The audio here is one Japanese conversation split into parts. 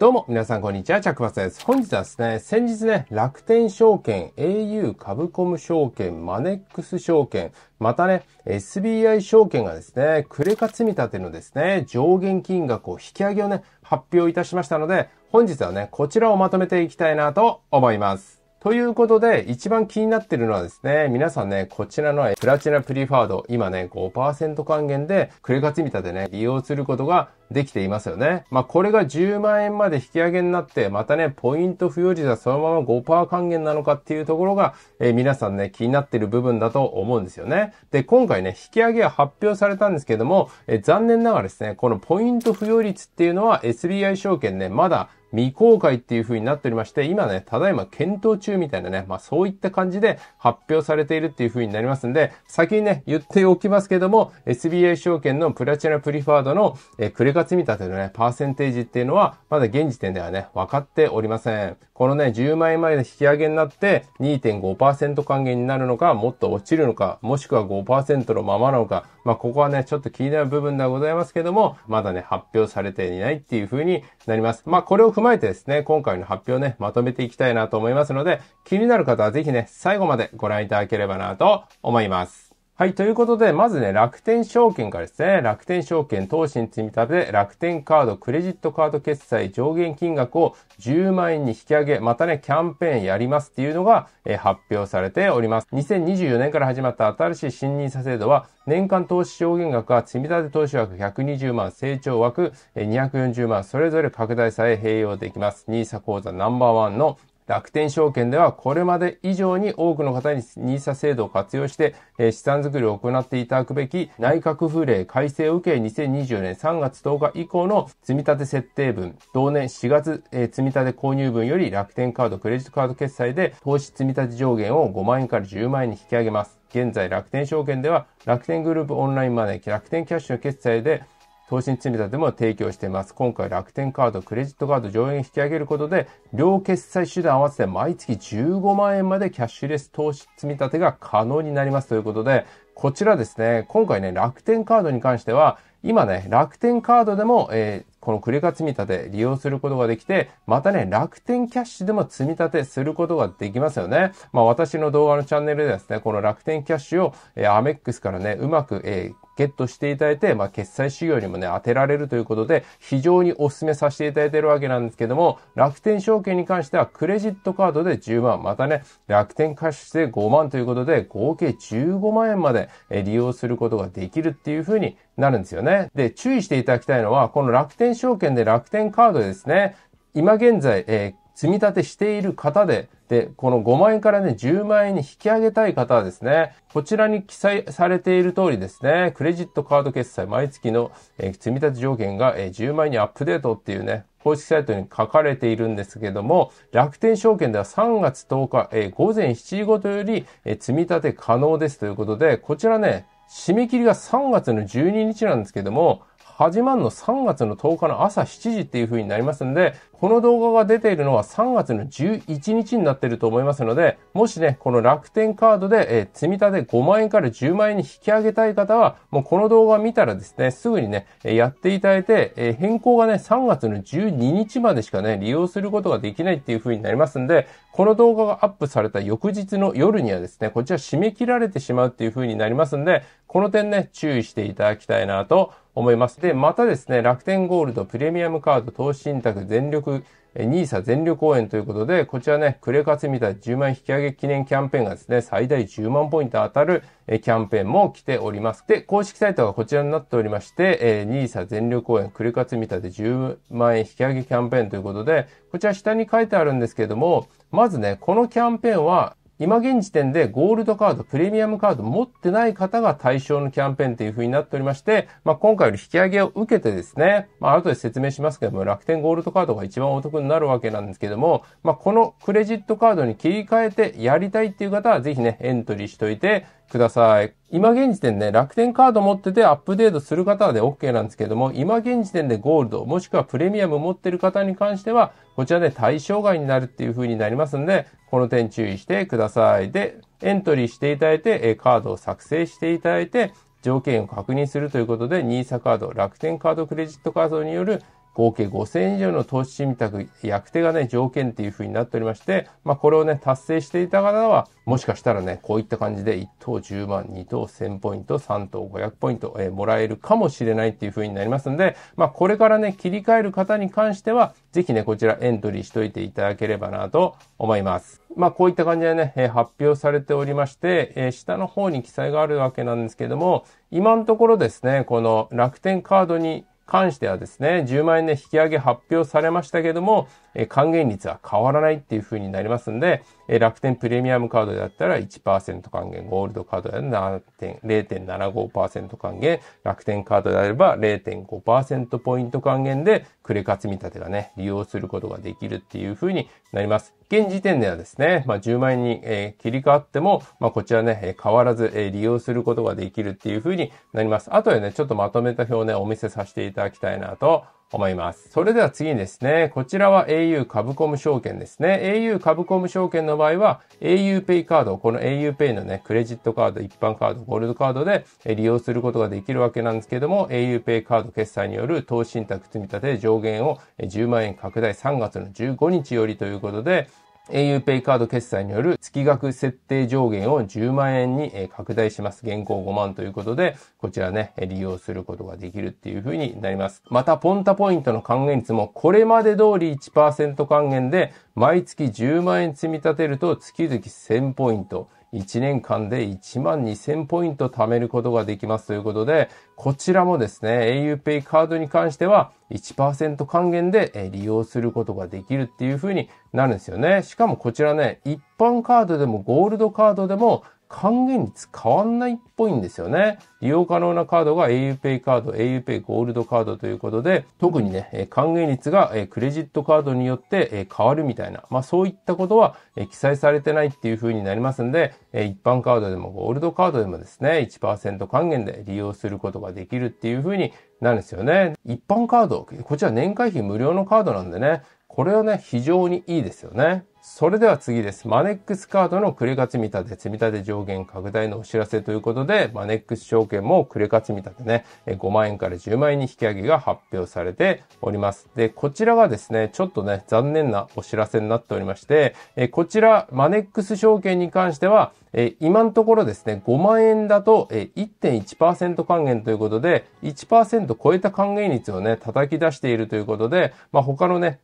どうも、皆さん、こんにちは。チャックバスです。本日はですね、先日ね、楽天証券、au 株コム証券、マネックス証券、またね、SBI 証券がですね、クレカ積み立てのですね、上限金額を引き上げをね、発表いたしましたので、本日はね、こちらをまとめていきたいなと思います。ということで、一番気になってるのはですね、皆さんね、こちらのプラチナプリファード、今ね、5%還元で、クレカツミタでね、利用することができていますよね。まあ、これが10万円まで引き上げになって、またね、ポイント付与率はそのまま5%還元なのかっていうところが、えー、皆さんね、気になってる部分だと思うんですよね。で、今回ね、引き上げは発表されたんですけども、えー、残念ながらですね、このポイント付与率っていうのは SBI 証券ね、まだ未公開っていう風になっておりまして、今ね、ただいま検討中みたいなね、まあそういった感じで発表されているっていう風になりますんで、先にね、言っておきますけども、SBI 証券のプラチナプリファードの、えクレカ積み立てのね、パーセンテージっていうのは、まだ現時点ではね、分かっておりません。このね、10万円前の引き上げになって2.5%還元になるのか、もっと落ちるのか、もしくは5%のままなのか、まあ、ここはね、ちょっと気になる部分ではございますけども、まだね、発表されていないっていう風になります。まあ、これを踏まえてですね、今回の発表ね、まとめていきたいなと思いますので、気になる方はぜひね、最後までご覧いただければなと思います。はい。ということで、まずね、楽天証券からですね、楽天証券投資に積み立て、楽天カード、クレジットカード決済上限金額を10万円に引き上げ、またね、キャンペーンやりますっていうのが、えー、発表されております。2024年から始まった新しい新 NISA 制度は、年間投資上限額は積み立て投資枠120万、成長枠240万、それぞれ拡大され併用できます。NISA 口座ナンバーワンの楽天証券ではこれまで以上に多くの方に NISA 制度を活用して、え資産づくりを行っていただくべき内閣府令改正を受け2020年3月10日以降の積立設定分、同年4月、え積立購入分より楽天カード、クレジットカード決済で投資積立上限を5万円から10万円に引き上げます。現在楽天証券では楽天グループオンラインマネー、楽天キャッシュの決済で投資に積み立ても提供しています。今回楽天カード、クレジットカード上限引き上げることで、両決済手段合わせて毎月15万円までキャッシュレス投資積み立てが可能になりますということで、こちらですね、今回ね、楽天カードに関しては、今ね、楽天カードでも、えー、このクレカ積み立て利用することができて、またね、楽天キャッシュでも積み立てすることができますよね。まあ私の動画のチャンネルでですね、この楽天キャッシュを、えー、アメックスからね、うまく、えーゲットしていただいて、まあ、決済修行にもね、当てられるということで、非常にお勧めさせていただいているわけなんですけども、楽天証券に関しては、クレジットカードで10万、またね、楽天貸しで5万ということで、合計15万円まで利用することができるっていうふうになるんですよね。で、注意していただきたいのは、この楽天証券で楽天カードですね、今現在、えー積み立てしている方で、で、この5万円からね、10万円に引き上げたい方はですね、こちらに記載されている通りですね、クレジットカード決済、毎月の、え積み立て条件が、え10万円にアップデートっていうね、公式サイトに書かれているんですけども、楽天証券では3月10日、え午前7時ごとより、え積み立て可能ですということで、こちらね、締め切りが3月の12日なんですけども、始まるの3月の10日の朝7時っていう風になりますので、この動画が出ているのは3月の11日になっていると思いますので、もしね、この楽天カードで、えー、積み立て5万円から10万円に引き上げたい方は、もうこの動画見たらですね、すぐにね、やっていただいて、えー、変更がね、3月の12日までしかね、利用することができないっていう風になりますんで、この動画がアップされた翌日の夜にはですね、こちら締め切られてしまうっていう風になりますんで、この点ね、注意していただきたいなと思います。で、またですね、楽天ゴールドプレミアムカード投資信託全力、NISA 全力応援ということで、こちらね、クレカツミタ10万引き上げ記念キャンペーンがですね、最大10万ポイント当たるキャンペーンも来ております。で、公式サイトがこちらになっておりまして、え NISA 全力応援クレカツミタで10万円引き上げキャンペーンということで、こちら下に書いてあるんですけれども、まずね、このキャンペーンは今現時点でゴールドカード、プレミアムカード持ってない方が対象のキャンペーンという風になっておりまして、まあ、今回より引き上げを受けてですね、まあ、後で説明しますけども、楽天ゴールドカードが一番お得になるわけなんですけども、まあ、このクレジットカードに切り替えてやりたいっていう方は、ぜひね、エントリーしといて、ください。今現時点ね、楽天カード持っててアップデートする方で OK なんですけども、今現時点でゴールド、もしくはプレミアム持ってる方に関しては、こちらで対象外になるっていう風になりますんで、この点注意してください。で、エントリーしていただいて、カードを作成していただいて、条件を確認するということで、NISA カード、楽天カード、クレジットカードによる合計5000円以上の投資信託、役手がね、条件っていう風になっておりまして、まあ、これをね、達成していた方は、もしかしたらね、こういった感じで1等10万、2等1000ポイント、3等500ポイント、えー、もらえるかもしれないっていう風になりますので、まあ、これからね、切り替える方に関しては、ぜひね、こちらエントリーしといていただければなと思います。まあ、こういった感じでね、えー、発表されておりまして、えー、下の方に記載があるわけなんですけども、今のところですね、この楽天カードに関してはですね、10万円で引き上げ発表されましたけども、え還元率は変わらないっていう風になりますんで、え楽天プレミアムカードだったら1%還元、ゴールドカードであれば0.75%還元、楽天カードであれば0.5%ポイント還元で、クレカ積み立てがね、利用することができるっていう風になります。現時点ではですね、まあ、10万円に、え切り替わっても、まあ、こちらね、え変わらず、え利用することができるっていう風になります。あとでね、ちょっとまとめた表をね、お見せさせていただきたいなと思います。それでは次にですね、こちらは au 株コム証券ですね。au 株コム証券の場合は aupay カード、この aupay のね、クレジットカード、一般カード、ゴールドカードで利用することができるわけなんですけども、aupay カード決済による投資信託積立上限を10万円拡大3月の15日よりということで、auPay カード決済による月額設定上限を10万円に拡大します。現行5万ということで、こちらね、利用することができるっていうふうになります。また、ポンタポイントの還元率もこれまで通り1%還元で、毎月10万円積み立てると月々1000ポイント。1年間で1万2000ポイント貯めることができますということで、こちらもですね、auPay カードに関しては1%還元で利用することができるっていう風になるんですよね。しかもこちらね、一般カードでもゴールドカードでも還元率変わんないっぽいんですよね。利用可能なカードが auPay カード、auPay ゴールドカードということで、特にね、還元率がクレジットカードによって変わるみたいな、まあそういったことは記載されてないっていう風になりますんで、一般カードでもゴールドカードでもですね、1%還元で利用することができるっていう風になるんですよね。一般カード、こちら年会費無料のカードなんでね、これはね、非常にいいですよね。それでは次です。マネックスカードのクレカ積み立て、積み立て上限拡大のお知らせということで、マネックス証券もクレカ積み立てね、5万円から10万円に引き上げが発表されております。で、こちらがですね、ちょっとね、残念なお知らせになっておりまして、こちら、マネックス証券に関しては、今のところですね、5万円だと1.1%還元ということで、1%超えた還元率をね、叩き出しているということで、まあ、他のね、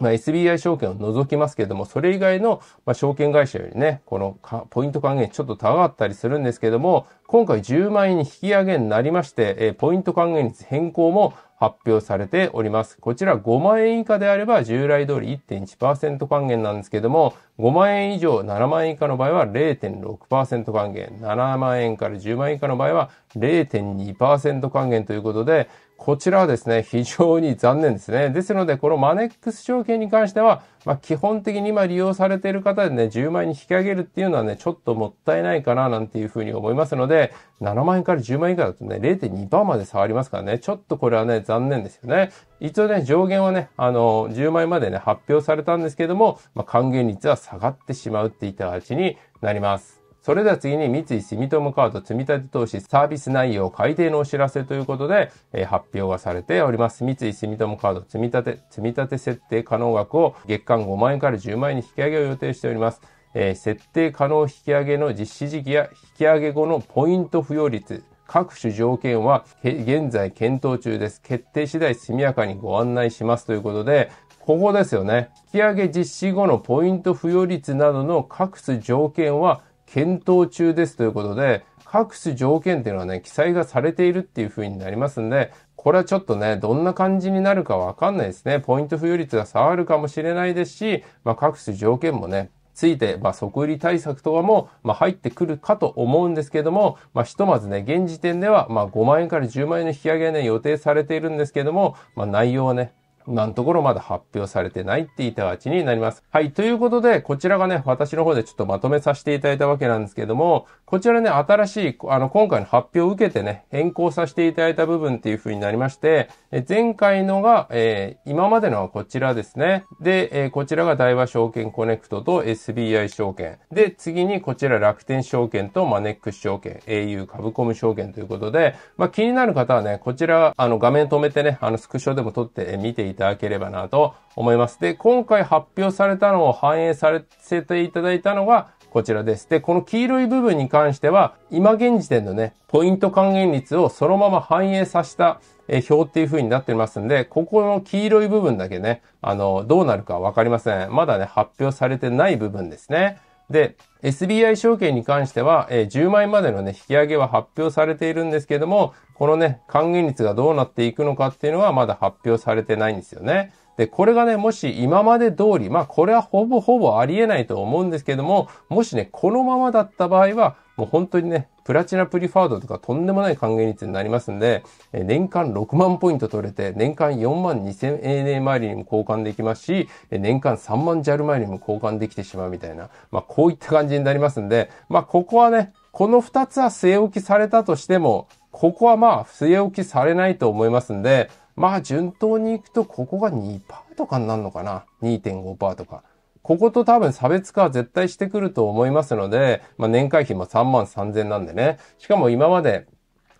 まあ、SBI 証券を除きますけれども、それ以外の、まあ、証券会社よりね、このポイント還元ちょっと高かったりするんですけれども、今回10万円に引き上げになりまして、えー、ポイント還元率変更も発表されております。こちら5万円以下であれば従来通り1.1%還元なんですけども、5万円以上7万円以下の場合は0.6%還元、7万円から10万円以下の場合は0.2%還元ということで、こちらはですね、非常に残念ですね。ですので、このマネックス証券に関しては、まあ、基本的に今利用されている方でね、10万円に引き上げるっていうのはね、ちょっともったいないかな、なんていうふうに思いますので、7万円から10万円以下だとね、0.2%まで下がりますからね、ちょっとこれはね、残念ですよね。一応ね、上限はね、あの、10万円までね、発表されたんですけども、まあ、還元率は下がってしまうっていった形になります。それでは次に三井住友カード積立投資サービス内容改定のお知らせということで、えー、発表がされております。三井住友カード積立、積立設定可能額を月間5万円から10万円に引き上げを予定しております。えー、設定可能引き上げの実施時期や引き上げ後のポイント付与率、各種条件は現在検討中です。決定次第速やかにご案内しますということで、ここですよね。引き上げ実施後のポイント付与率などの各種条件は検討中ですということで、各種条件っていうのはね、記載がされているっていう風になりますんで、これはちょっとね、どんな感じになるかわかんないですね。ポイント付与率が下がるかもしれないですし、まあ、各種条件もね、ついて、まあ、即売り対策とかも、まあ、入ってくるかと思うんですけども、まあ、ひとまずね、現時点では、まあ、5万円から10万円の引き上げがね、予定されているんですけども、まあ、内容はね、なんところまだ発表されてないっていた形になります。はい。ということで、こちらがね、私の方でちょっとまとめさせていただいたわけなんですけども、こちらね、新しい、あの、今回の発表を受けてね、変更させていただいた部分っていう風になりまして、前回のが、えー、今までのはこちらですね。で、えー、こちらが大和証券コネクトと SBI 証券。で、次にこちら楽天証券とマネックス証券、au 株コム証券ということで、まあ、気になる方はね、こちら、あの、画面止めてね、あの、スクショでも撮って見ていたただければなと思います。で、今回発表されたのを反映させていただいたのが、こちらです。で、この黄色い部分に関しては、今現時点のね、ポイント還元率をそのまま反映させた表っていう風になってますんで、ここの黄色い部分だけね、あの、どうなるかわかりません。まだね、発表されてない部分ですね。で、SBI 証券に関しては、えー、10万円までのね、引き上げは発表されているんですけども、このね、還元率がどうなっていくのかっていうのはまだ発表されてないんですよね。で、これがね、もし今まで通り、まあこれはほぼほぼありえないと思うんですけども、もしね、このままだった場合は、もう本当にね、プラチナプリファードとかとんでもない還元率になりますんで、年間6万ポイント取れて、年間4万2000 ANA りにも交換できますし、年間3万 JAL マイルにも交換できてしまうみたいな、まあこういった感じになりますんで、まあここはね、この2つは据え置きされたとしても、ここはまあ、据え置きされないと思いますんで、まあ順当に行くとここが2%とかになるのかな。2.5%とか。ここと多分差別化は絶対してくると思いますので、まあ年会費も3万3000なんでね。しかも今まで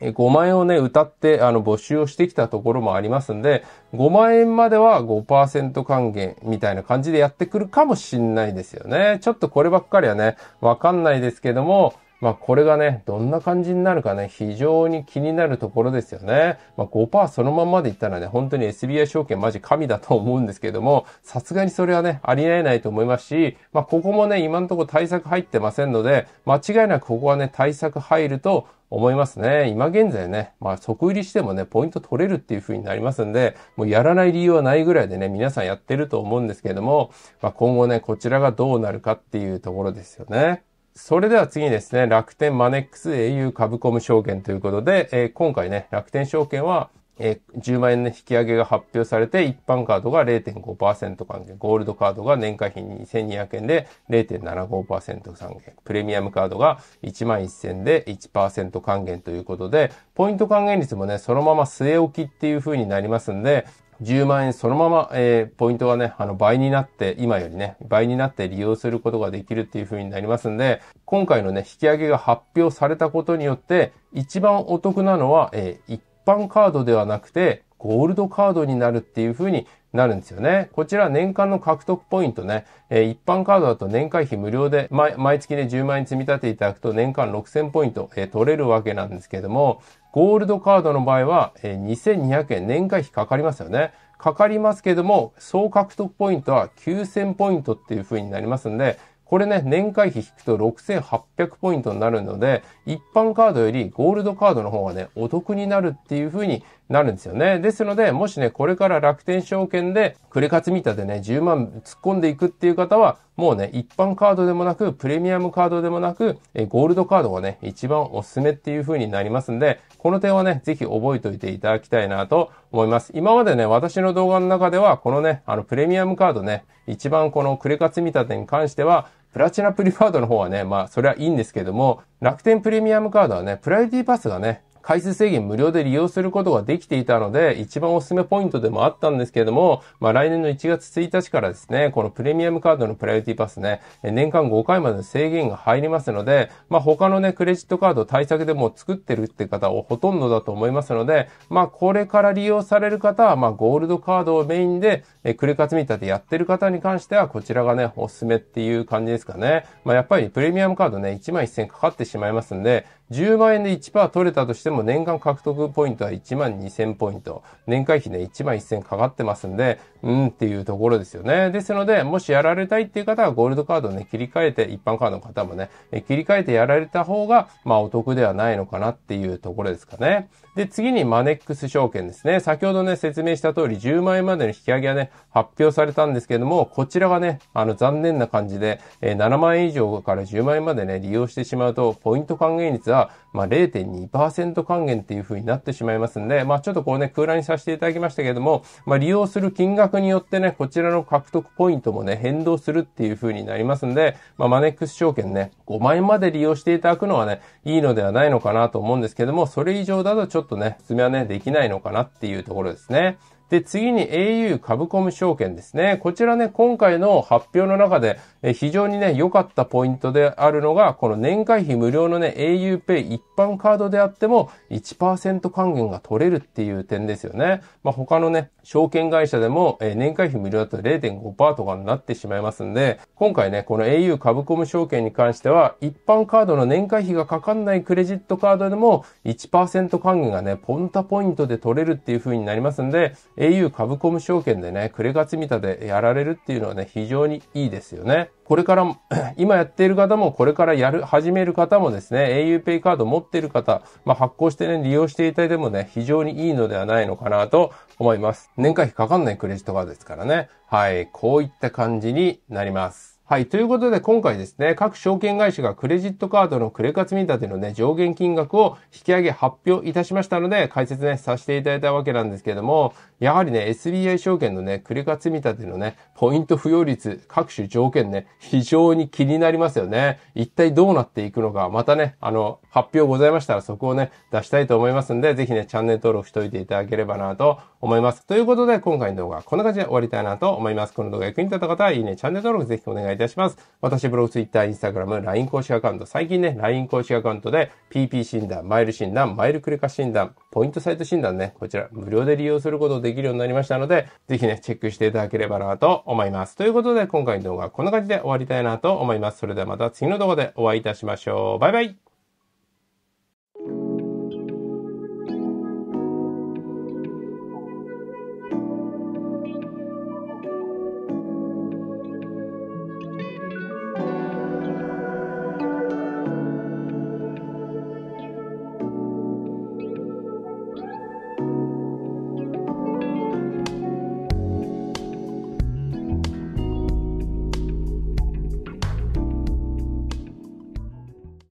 5万円をね、歌って、あの、募集をしてきたところもありますんで、5万円までは5%還元みたいな感じでやってくるかもしんないですよね。ちょっとこればっかりはね、わかんないですけども、まあこれがね、どんな感じになるかね、非常に気になるところですよね。まあ5%そのままでいったらね、本当に SBI 証券マジ神だと思うんですけども、さすがにそれはね、ありえないと思いますし、まあここもね、今のところ対策入ってませんので、間違いなくここはね、対策入ると、思いますね。今現在ね、まあ即入りしてもね、ポイント取れるっていう風になりますんで、もうやらない理由はないぐらいでね、皆さんやってると思うんですけれども、まあ今後ね、こちらがどうなるかっていうところですよね。それでは次ですね、楽天マネックス au 株コム証券ということで、えー、今回ね、楽天証券は、えー、10万円の引き上げが発表されて、一般カードが0.5%還元、ゴールドカードが年会費2200円で0.75%還元、プレミアムカードが1万1000で1%還元ということで、ポイント還元率もね、そのまま据え置きっていう風になりますんで、10万円そのまま、えー、ポイントがね、あの、倍になって、今よりね、倍になって利用することができるっていう風になりますんで、今回のね、引き上げが発表されたことによって、一番お得なのは、えー、一般カードではなくて、ゴールドカードになるっていう風になるんですよね。こちら年間の獲得ポイントね、えー、一般カードだと年会費無料で毎、毎月ね、10万円積み立てていただくと年間6000ポイント、えー、取れるわけなんですけども、ゴールドカードの場合は、え2200円年会費かかりますよね。かかりますけども、総獲得ポイントは9000ポイントっていう風になりますんで、これね、年会費引くと6800ポイントになるので、一般カードよりゴールドカードの方がね、お得になるっていう風になるんですよね。ですので、もしね、これから楽天証券で、クレカツミタでね、10万突っ込んでいくっていう方は、もうね、一般カードでもなく、プレミアムカードでもなく、えゴールドカードがね、一番おすすめっていう風になりますんで、この点はね、ぜひ覚えておいていただきたいなと思います。今までね、私の動画の中では、このね、あの、プレミアムカードね、一番このクレカ積ミ立に関しては、プラチナプリファードの方はね、まあ、それはいいんですけども、楽天プレミアムカードはね、プライデティパスがね、回数制限無料で利用することができていたので、一番おすすめポイントでもあったんですけれども、まあ来年の1月1日からですね、このプレミアムカードのプライオリティパスね、年間5回までの制限が入りますので、まあ他のね、クレジットカード対策でも作ってるって方をほとんどだと思いますので、まあこれから利用される方は、まあゴールドカードをメインで、え、クレカ積み立てやってる方に関しては、こちらがね、おすすめっていう感じですかね。まあやっぱりプレミアムカードね、1万1000かかってしまいますんで、10万円で1%取れたとしても年間獲得ポイントは1万2000ポイント。年会費ね、1万1000かかってますんで、うんっていうところですよね。ですので、もしやられたいっていう方はゴールドカードね、切り替えて、一般カードの方もね、切り替えてやられた方が、まあお得ではないのかなっていうところですかね。で、次にマネックス証券ですね。先ほどね、説明した通り10万円までの引き上げはね、発表されたんですけども、こちらがね、あの残念な感じで、7万円以上から10万円までね、利用してしまうと、ポイント還元率はまあ、0.2%還元っていう風になってしまいますんで、まあ、ちょっとこうね、空欄にさせていただきましたけれども、まあ、利用する金額によってね、こちらの獲得ポイントもね、変動するっていう風になりますんで、まあ、マネックス証券ね、5万円まで利用していただくのはね、いいのではないのかなと思うんですけども、それ以上だとちょっとね、爪はね、できないのかなっていうところですね。で、次に au 株コム証券ですね。こちらね、今回の発表の中で、非常にね、良かったポイントであるのが、この年会費無料のね、auPay 一般カードであっても1%還元が取れるっていう点ですよね。まあ、他のね、証券会社でも、年会費無料だと0.5%とかになってしまいますんで、今回ね、この au 株コム証券に関しては、一般カードの年会費がかかんないクレジットカードでも1%還元がね、ポンタポイントで取れるっていう風になりますんで、au 株コム証券でね、クレカ積み立てやられるっていうのはね、非常にいいですよね。これから、今やっている方も、これからやる、始める方もですね、auPay カード持っている方、まあ、発行してね、利用していただいてもね、非常にいいのではないのかなと思います。年会費かかんないクレジットカードですからね。はい、こういった感じになります。はい。ということで、今回ですね、各証券会社がクレジットカードのクレカ積み立てのね、上限金額を引き上げ発表いたしましたので、解説ね、させていただいたわけなんですけれども、やはりね、SBI 証券のね、クレカ積み立てのね、ポイント付与率、各種条件ね、非常に気になりますよね。一体どうなっていくのか、またね、あの、発表ございましたらそこをね、出したいと思いますんで、ぜひね、チャンネル登録しといていただければなと思います。ということで、今回の動画はこんな感じで終わりたいなと思います。この動画役に立った方は、いいね、チャンネル登録ぜひお願いします。たします。私、ブログ、ツイッター、インスタグラム、LINE 公式アカウント、最近ね、LINE 公式アカウントで PP 診断、マイル診断、マイルクレカ診断、ポイントサイト診断ね、こちら無料で利用することできるようになりましたので、ぜひね、チェックしていただければなと思います。ということで、今回の動画はこんな感じで終わりたいなと思います。それではまた次の動画でお会いいたしましょう。バイバイ